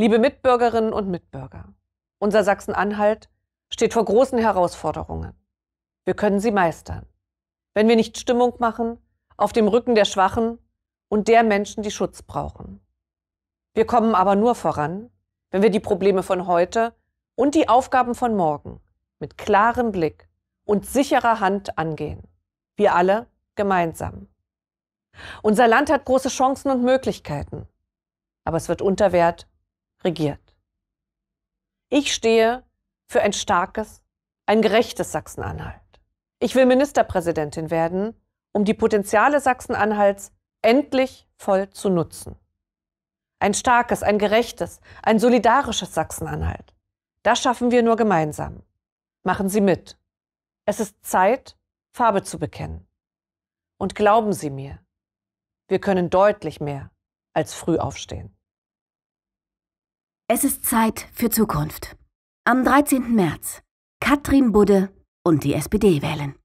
Liebe Mitbürgerinnen und Mitbürger, unser Sachsen-Anhalt steht vor großen Herausforderungen. Wir können sie meistern, wenn wir nicht Stimmung machen auf dem Rücken der Schwachen und der Menschen, die Schutz brauchen. Wir kommen aber nur voran, wenn wir die Probleme von heute und die Aufgaben von morgen mit klarem Blick und sicherer Hand angehen. Wir alle gemeinsam. Unser Land hat große Chancen und Möglichkeiten, aber es wird unter Wert regiert. Ich stehe für ein starkes, ein gerechtes Sachsen-Anhalt. Ich will Ministerpräsidentin werden, um die Potenziale Sachsen-Anhalts endlich voll zu nutzen. Ein starkes, ein gerechtes, ein solidarisches Sachsen-Anhalt. Das schaffen wir nur gemeinsam. Machen Sie mit. Es ist Zeit, Farbe zu bekennen. Und glauben Sie mir, wir können deutlich mehr als früh aufstehen. Es ist Zeit für Zukunft. Am 13. März. Katrin Budde und die SPD wählen.